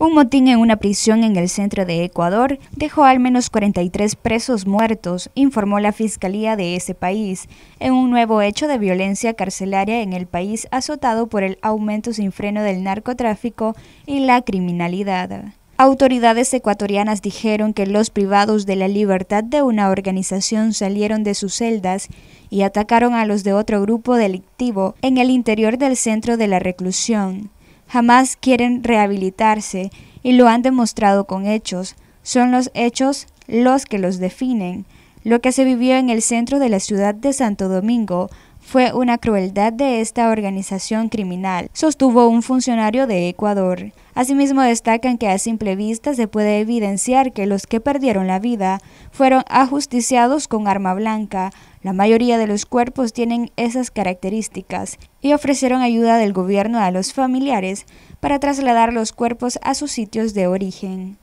Un motín en una prisión en el centro de Ecuador dejó al menos 43 presos muertos, informó la Fiscalía de ese país, en un nuevo hecho de violencia carcelaria en el país azotado por el aumento sin freno del narcotráfico y la criminalidad. Autoridades ecuatorianas dijeron que los privados de la libertad de una organización salieron de sus celdas y atacaron a los de otro grupo delictivo en el interior del centro de la reclusión jamás quieren rehabilitarse y lo han demostrado con hechos. Son los hechos los que los definen. Lo que se vivió en el centro de la ciudad de Santo Domingo fue una crueldad de esta organización criminal, sostuvo un funcionario de Ecuador. Asimismo destacan que a simple vista se puede evidenciar que los que perdieron la vida fueron ajusticiados con arma blanca, la mayoría de los cuerpos tienen esas características y ofrecieron ayuda del gobierno a los familiares para trasladar los cuerpos a sus sitios de origen.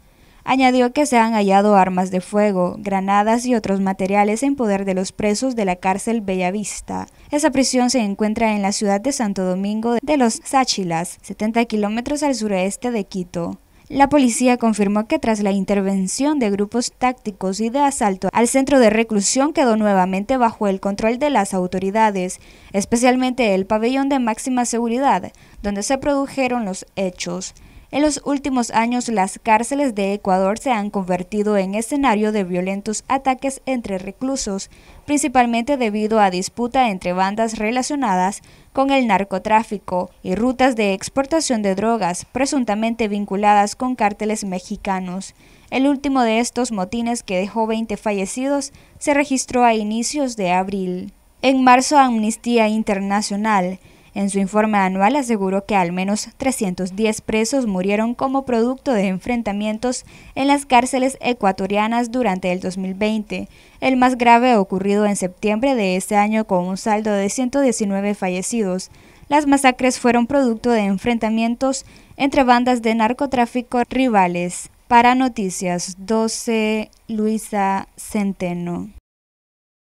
Añadió que se han hallado armas de fuego, granadas y otros materiales en poder de los presos de la cárcel Bellavista. Esa prisión se encuentra en la ciudad de Santo Domingo de los Sáchilas, 70 kilómetros al sureste de Quito. La policía confirmó que tras la intervención de grupos tácticos y de asalto al centro de reclusión quedó nuevamente bajo el control de las autoridades, especialmente el pabellón de máxima seguridad, donde se produjeron los hechos. En los últimos años, las cárceles de Ecuador se han convertido en escenario de violentos ataques entre reclusos, principalmente debido a disputa entre bandas relacionadas con el narcotráfico y rutas de exportación de drogas, presuntamente vinculadas con cárteles mexicanos. El último de estos motines que dejó 20 fallecidos se registró a inicios de abril. En marzo, Amnistía Internacional en su informe anual aseguró que al menos 310 presos murieron como producto de enfrentamientos en las cárceles ecuatorianas durante el 2020, el más grave ocurrido en septiembre de este año con un saldo de 119 fallecidos. Las masacres fueron producto de enfrentamientos entre bandas de narcotráfico rivales. Para Noticias 12, Luisa Centeno.